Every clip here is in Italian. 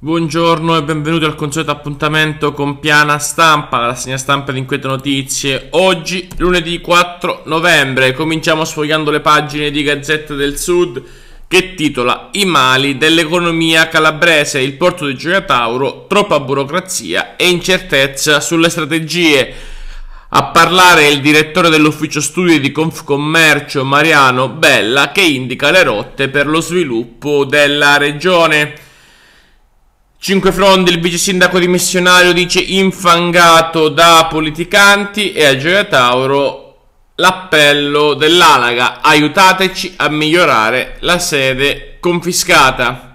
Buongiorno e benvenuti al consueto appuntamento con Piana Stampa, la segna stampa di inquiete notizie. Oggi, lunedì 4 novembre, cominciamo sfogliando le pagine di Gazzetta del Sud che titola I mali dell'economia calabrese, il porto di Gioia Tauro, troppa burocrazia e incertezza sulle strategie. A parlare è il direttore dell'ufficio studi di Confcommercio Mariano Bella che indica le rotte per lo sviluppo della regione. 5 Fronde, il vice sindaco dimissionario dice infangato da politicanti e a Gioia Tauro l'appello dell'Alaga aiutateci a migliorare la sede confiscata.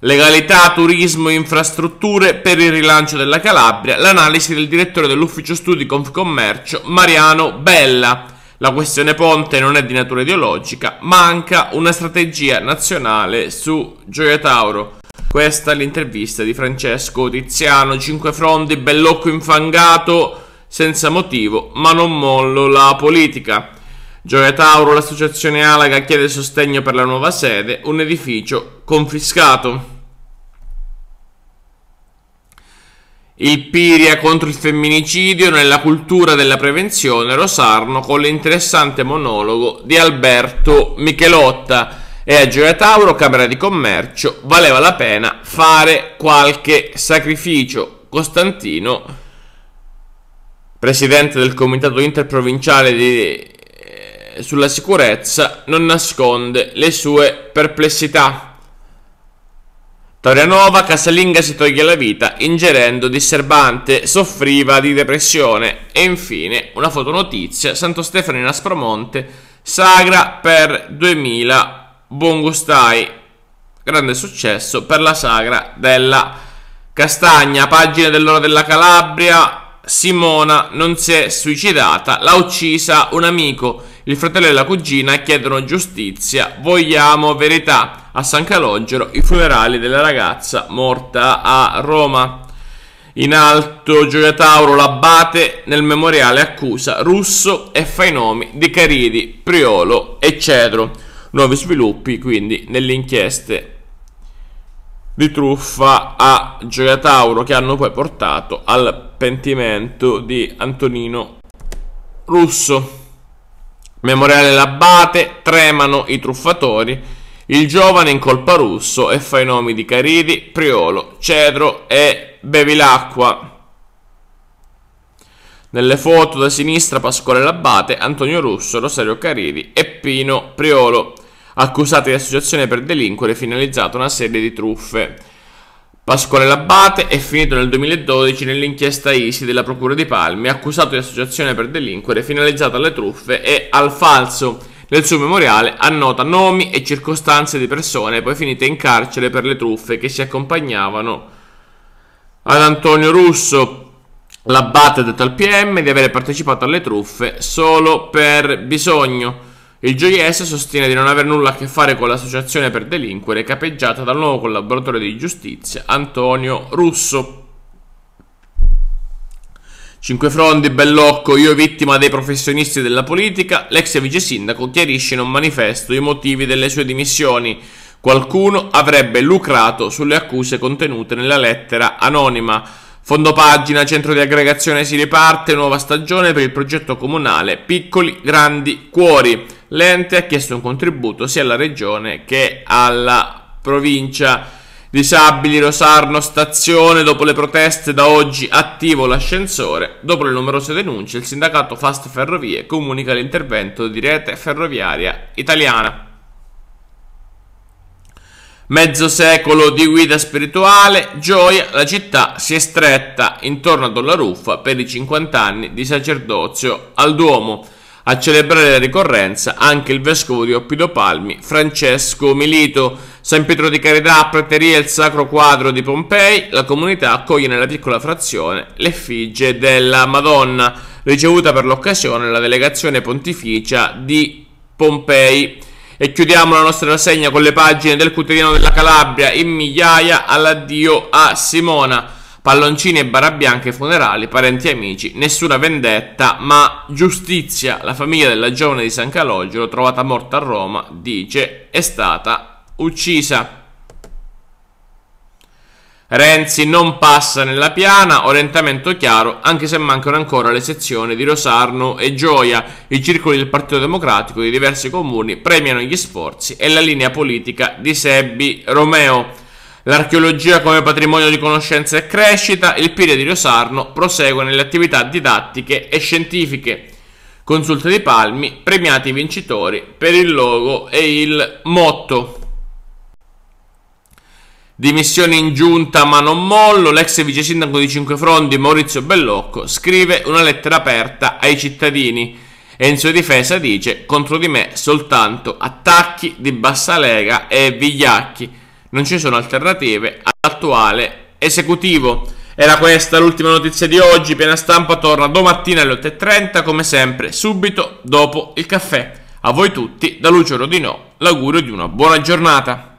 Legalità, turismo, infrastrutture per il rilancio della Calabria, l'analisi del direttore dell'ufficio studi Confcommercio Mariano Bella. La questione ponte non è di natura ideologica, manca una strategia nazionale su Gioia Tauro. Questa è l'intervista di Francesco Tiziano, 5 fronti, bellocco infangato, senza motivo, ma non mollo la politica. Gioia Tauro, l'associazione Alaga chiede sostegno per la nuova sede, un edificio confiscato. Il Piria contro il femminicidio nella cultura della prevenzione Rosarno con l'interessante monologo di Alberto Michelotta e a Gioia Tauro, Camera di Commercio, valeva la pena fare qualche sacrificio. Costantino, presidente del comitato interprovinciale di, eh, sulla sicurezza, non nasconde le sue perplessità. Torianova, casalinga si toglie la vita ingerendo disserbante, soffriva di depressione e infine una fotonotizia, Santo Stefano in Aspromonte, sagra per 2000 Bongo grande successo per la sagra della castagna, Pagina dell'ora della Calabria, Simona non si è suicidata, l'ha uccisa un amico, il fratello e la cugina chiedono giustizia, vogliamo verità. A San Calogero i funerali della ragazza morta a Roma. In alto Gioia Tauro l'abbate nel memoriale accusa Russo e fa i nomi di Caridi, Priolo e Cedro nuovi sviluppi, quindi nelle inchieste di truffa a Gioia che hanno poi portato al pentimento di Antonino Russo. Memoriale Labbate, tremano i truffatori, il giovane in colpa russo e fa i nomi di Caridi, Priolo, Cedro e Bevilacqua. Nelle foto da sinistra Pasquale Labbate, Antonio Russo, Rosario Caridi e Pino Priolo accusato di associazione per delinquere finalizzata a una serie di truffe. Pasquale Labbate è finito nel 2012 nell'inchiesta ISI della Procura di Palmi, accusato di associazione per delinquere finalizzata alle truffe e al falso. Nel suo memoriale annota nomi e circostanze di persone poi finite in carcere per le truffe che si accompagnavano ad Antonio Russo, L'abbate ha detto al PM di aver partecipato alle truffe solo per bisogno. Il GIS sostiene di non aver nulla a che fare con l'associazione per delinquere capeggiata dal nuovo collaboratore di giustizia Antonio Russo. Cinque frondi, Bellocco, io vittima dei professionisti della politica, l'ex vice sindaco chiarisce in un manifesto i motivi delle sue dimissioni. Qualcuno avrebbe lucrato sulle accuse contenute nella lettera anonima. Fondo pagina, centro di aggregazione si riparte, nuova stagione per il progetto comunale Piccoli Grandi Cuori. L'ente ha chiesto un contributo sia alla regione che alla provincia. Disabili Rosarno stazione, dopo le proteste da oggi attivo l'ascensore. Dopo le numerose denunce, il sindacato Fast Ferrovie comunica l'intervento di rete ferroviaria italiana. Mezzo secolo di guida spirituale, gioia, la città si è stretta intorno a Dollaruffa per i 50 anni di sacerdozio al Duomo. A celebrare la ricorrenza anche il vescovo di Oppido Palmi, Francesco Milito. San Pietro di Carità, prateria il Sacro Quadro di Pompei, la comunità accoglie nella piccola frazione l'effigie della Madonna, ricevuta per l'occasione dalla delegazione pontificia di Pompei. E chiudiamo la nostra rassegna con le pagine del quotidiano della Calabria in migliaia all'addio a Simona palloncini e barabianche funerali, parenti e amici, nessuna vendetta, ma giustizia. La famiglia della giovane di San Calogero, trovata morta a Roma, dice, è stata uccisa. Renzi non passa nella piana, orientamento chiaro, anche se mancano ancora le sezioni di Rosarno e Gioia. I circoli del Partito Democratico di diversi comuni premiano gli sforzi e la linea politica di Sebbi Romeo. L'archeologia come patrimonio di conoscenza e crescita, il Pire di Rosarno prosegue nelle attività didattiche e scientifiche. Consulta di Palmi, premiati i vincitori per il logo e il motto. Dimissione in giunta ma non mollo, l'ex vice sindaco di Cinque Frondi Maurizio Bellocco scrive una lettera aperta ai cittadini e in sua difesa dice contro di me soltanto attacchi di bassa lega e vigliacchi non ci sono alternative all'attuale esecutivo. Era questa l'ultima notizia di oggi, Piena Stampa torna domattina alle 8.30 come sempre, subito dopo il caffè. A voi tutti, da Lucio Rodinò, l'augurio di una buona giornata.